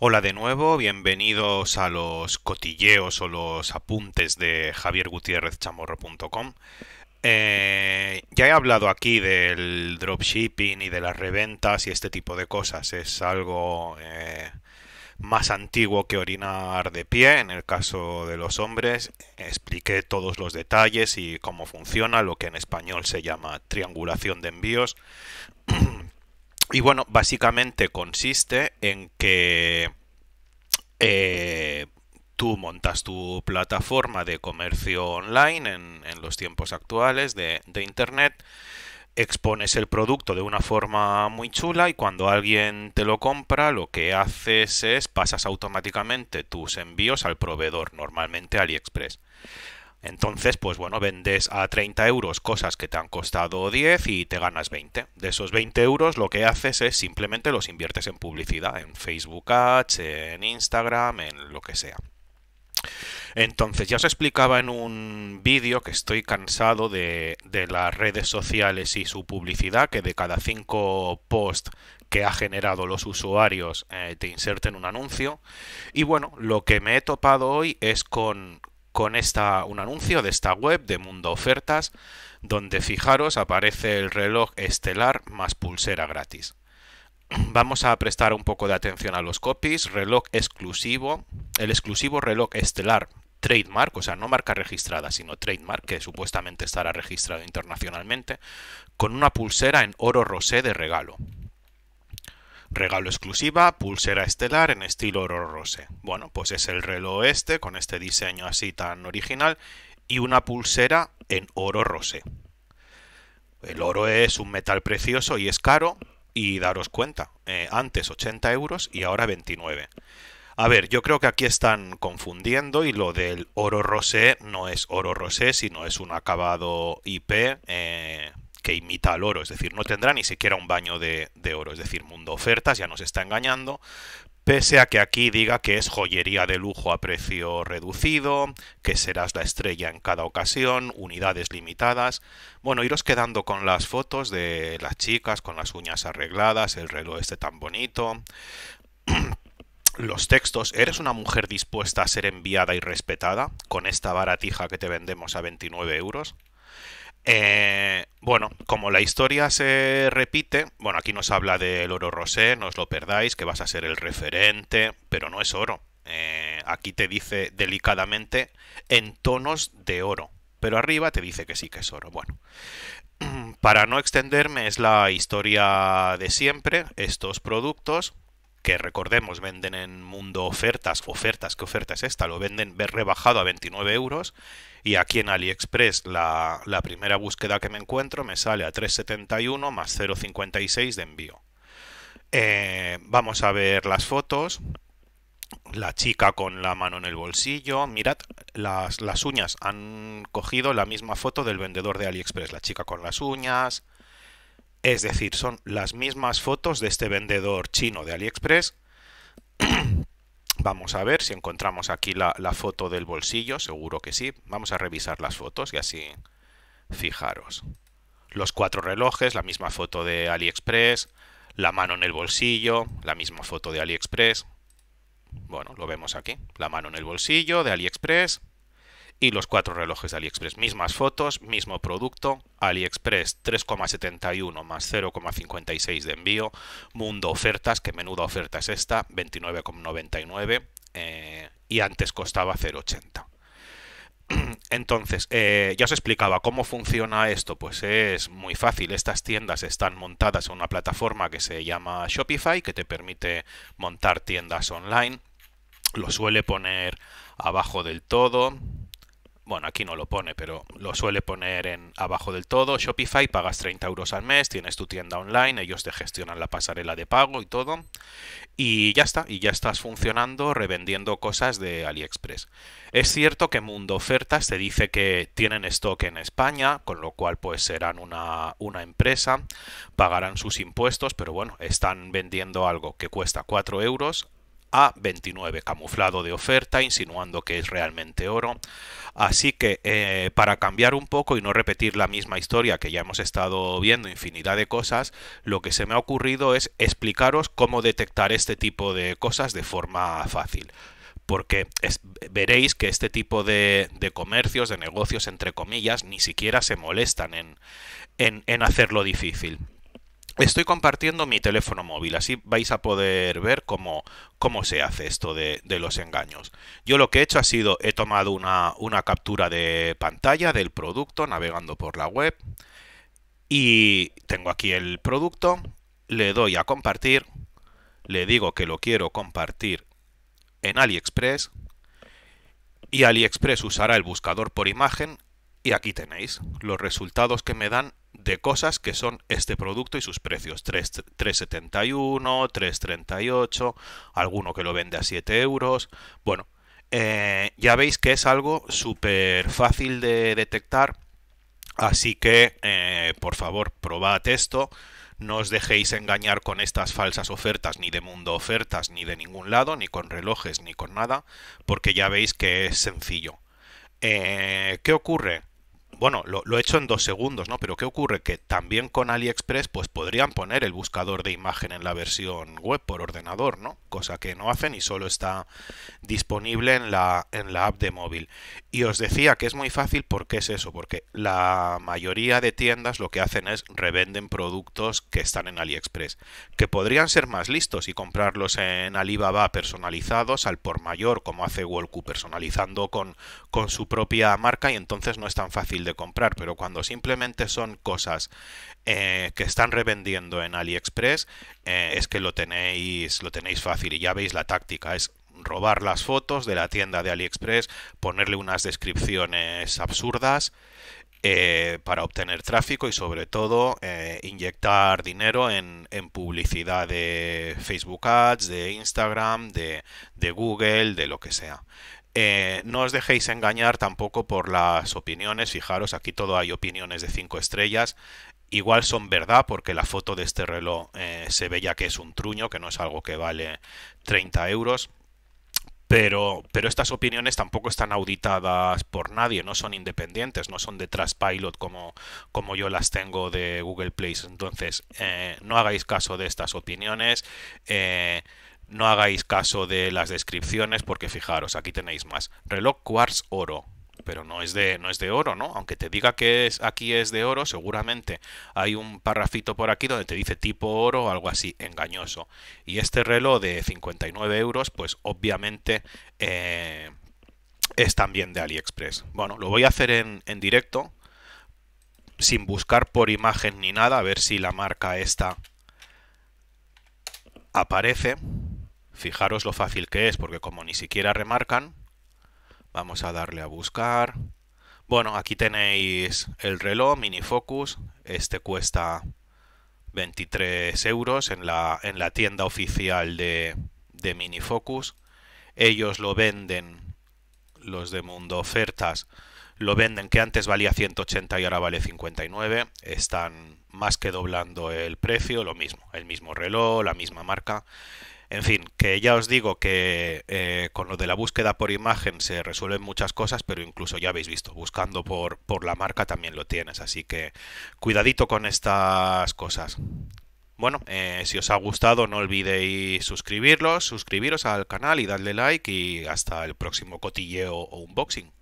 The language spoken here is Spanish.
Hola de nuevo, bienvenidos a los cotilleos o los apuntes de javier Gutiérrez Chamorro.com. Eh, ya he hablado aquí del dropshipping y de las reventas y este tipo de cosas. Es algo eh, más antiguo que orinar de pie en el caso de los hombres. Expliqué todos los detalles y cómo funciona, lo que en español se llama triangulación de envíos. Y bueno, básicamente consiste en que eh, tú montas tu plataforma de comercio online en, los tiempos actuales de, de, Internet, expones el producto de una forma muy chula y cuando alguien te lo compra lo que haces es pasas automáticamente tus envíos al proveedor, normalmente AliExpress. Entonces, pues bueno, vendes a 30 euros cosas que te han costado 10 y te ganas 20. De esos 20 euros lo que haces es simplemente los inviertes en publicidad, en Facebook Ads, en Instagram, en lo que sea. Entonces, ya os explicaba en un vídeo que estoy cansado de, las redes sociales y su publicidad, que de cada 5 posts que ha generado los usuarios eh, te inserten un anuncio. Y bueno, lo que me he topado hoy es con, con esta, un anuncio de esta web de Mundo Ofertas, donde fijaros aparece el reloj estelar más pulsera gratis. Vamos a prestar un poco de atención a los copies, reloj exclusivo, el exclusivo reloj estelar trademark, o sea, no marca registrada, sino trademark, que supuestamente estará registrado internacionalmente, con una pulsera en oro rosé de regalo. Regalo exclusiva, pulsera estelar en estilo oro rose. Bueno, pues es el reloj este, con este diseño así tan original, y una pulsera en oro rose. El oro es un metal precioso y es caro, y daros cuenta, eh, antes 80 euros y ahora 29. A ver, yo creo que aquí están confundiendo y lo del oro rosé no es oro rosé, sino es un acabado IP eh, que imita al oro, es decir, no tendrá ni siquiera un baño de, de oro, es decir, mundo ofertas, ya nos está engañando, pese a que aquí diga que es joyería de lujo a precio reducido, que serás la estrella en cada ocasión, unidades limitadas. Bueno, iros quedando con las fotos de las chicas, con las uñas arregladas, el reloj este tan bonito. Los textos, ¿eres una mujer dispuesta a ser enviada y respetada con esta baratija que te vendemos a 29 euros? Eh, bueno, como la historia se repite, bueno, aquí nos habla del oro rosé, no os lo perdáis, que vas a ser el referente, pero no es oro. Eh, aquí te dice delicadamente en tonos de oro, pero arriba te dice que sí que es oro. Bueno, para no extenderme, es la historia de siempre, estos productos, que recordemos venden en mundo ofertas, ofertas, ¿qué oferta es esta? Lo venden rebajado a 29 euros y aquí en AliExpress la, la primera búsqueda que me encuentro me sale a 3,71 más 0,56 de envío. Eh, vamos a ver las fotos. La chica con la mano en el bolsillo. Mirad, las, las uñas han cogido la misma foto del vendedor de AliExpress. La chica con las uñas, es decir, son las mismas fotos de este vendedor chino de AliExpress. Vamos a ver si encontramos aquí la, foto del bolsillo, seguro que sí. Vamos a revisar las fotos y así fijaros. Los cuatro relojes, la misma foto de AliExpress, la mano en el bolsillo, la misma foto de AliExpress. Bueno, lo vemos aquí. La mano en el bolsillo de AliExpress y los cuatro relojes de AliExpress. Mismas fotos, mismo producto, AliExpress 3,71 más 0,56 de envío, Mundo Ofertas, que menuda oferta es esta, 29,99 eh, y antes costaba 0,80. Entonces, eh, ya os explicaba cómo funciona esto. Pues es muy fácil. Estas tiendas están montadas en una plataforma que se llama Shopify, que te permite montar tiendas online. Lo suele poner abajo del todo bueno, aquí no lo pone, pero lo suele poner en abajo del todo. Shopify, pagas 30 euros al mes, tienes tu tienda online, ellos te gestionan la pasarela de pago y todo. Y ya está, y ya estás funcionando revendiendo cosas de AliExpress. Es cierto que Mundo Ofertas te dice que tienen stock en España, con lo cual pues serán una, una empresa, pagarán sus impuestos, pero bueno, están vendiendo algo que cuesta 4 euros a29 camuflado de oferta insinuando que es realmente oro así que eh, para cambiar un poco y no repetir la misma historia que ya hemos estado viendo infinidad de cosas lo que se me ha ocurrido es explicaros cómo detectar este tipo de cosas de forma fácil porque veréis que este tipo de, comercios, de negocios, entre comillas, ni siquiera se molestan en hacerlo difícil. Estoy compartiendo mi teléfono móvil, así vais a poder ver cómo, cómo se hace esto de, los engaños. Yo lo que he hecho ha sido, he tomado una, una captura de pantalla del producto navegando por la web y tengo aquí el producto, le doy a compartir, le digo que lo quiero compartir en AliExpress y AliExpress usará el buscador por imagen y aquí tenéis los resultados que me dan de cosas que son este producto y sus precios. 3, 3,71, 3,38, alguno que lo vende a 7 euros. Bueno, eh, ya veis que es algo súper fácil de detectar. Así que, eh, por favor, probad esto. No os dejéis engañar con estas falsas ofertas, ni de mundo ofertas, ni de ningún lado, ni con relojes, ni con nada, porque ya veis que es sencillo. Eh, ¿Qué ocurre? bueno, lo, he hecho en dos segundos, ¿no? Pero ¿qué ocurre? Que también con AliExpress, pues podrían poner el buscador de imagen en la versión web por ordenador, ¿no? cosa que no hacen y solo está disponible en la, en la app de móvil. Y os decía que es muy fácil porque es eso, porque la mayoría de tiendas lo que hacen es revenden productos que están en AliExpress, que podrían ser más listos y comprarlos en Alibaba personalizados al por mayor, como hace Wolku, personalizando con, con su propia marca y entonces no es tan fácil de comprar, pero cuando simplemente son cosas eh, que están revendiendo en AliExpress, eh, es que lo tenéis, lo tenéis fácil y ya veis la táctica, es robar las fotos de la tienda de AliExpress, ponerle unas descripciones absurdas eh, para obtener tráfico y sobre todo eh, inyectar dinero en, publicidad de Facebook Ads, de Instagram, de, Google, de lo que sea. Eh, no os dejéis engañar tampoco por las opiniones, fijaros, aquí todo hay opiniones de cinco estrellas, Igual son verdad porque la foto de este reloj eh, se ve ya que es un truño, que no es algo que vale 30 euros. Pero, pero, estas opiniones tampoco están auditadas por nadie, no son independientes, no son de Trustpilot como, como yo las tengo de Google Play. Entonces, eh, no hagáis caso de estas opiniones, eh, no hagáis caso de las descripciones, porque fijaros, aquí tenéis más. Reloj Quartz Oro, pero no es de, no es de oro, ¿no? Aunque te diga que es, aquí es de oro, seguramente hay un parrafito por aquí donde te dice tipo oro o algo así, engañoso. Y este reloj de 59 euros, pues obviamente... Eh, es también de AliExpress. Bueno, lo voy a hacer en, en directo, sin buscar por imagen ni nada, a ver si la marca esta aparece. Fijaros lo fácil que es, porque como ni siquiera remarcan, Vamos a darle a buscar. Bueno, aquí tenéis el reloj mini focus. Este cuesta 23 euros en la, en la tienda oficial de, de mini focus. Ellos lo venden, los de Mundo Ofertas, lo venden que antes valía 180 y ahora vale 59. Están más que doblando el precio, lo mismo, el mismo reloj, la misma marca. En fin, que ya os digo que eh, con lo de la búsqueda por imagen se resuelven muchas cosas, pero incluso ya habéis visto, buscando por, por la marca también lo tienes. Así que cuidadito con estas cosas. Bueno, eh, si os ha gustado no olvidéis suscribiros, suscribiros al canal y darle like y hasta el próximo cotilleo o unboxing.